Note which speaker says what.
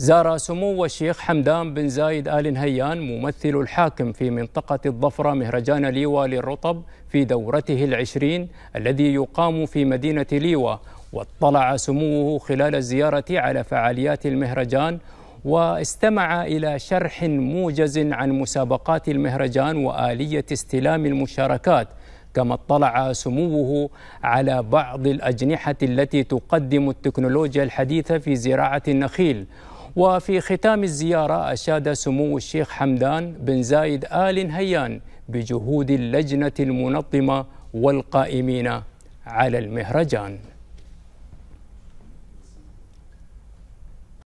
Speaker 1: زار سمو الشيخ حمدان بن زايد آل نهيان ممثل الحاكم في منطقة الظفرة مهرجان ليوا للرطب في دورته العشرين الذي يقام في مدينة ليوا واطلع سموه خلال الزيارة على فعاليات المهرجان واستمع إلى شرح موجز عن مسابقات المهرجان وآلية استلام المشاركات كما اطلع سموه على بعض الأجنحة التي تقدم التكنولوجيا الحديثة في زراعة النخيل وفي ختام الزيارة أشاد سمو الشيخ حمدان بن زايد آل هيان بجهود اللجنة المنظمة والقائمين على المهرجان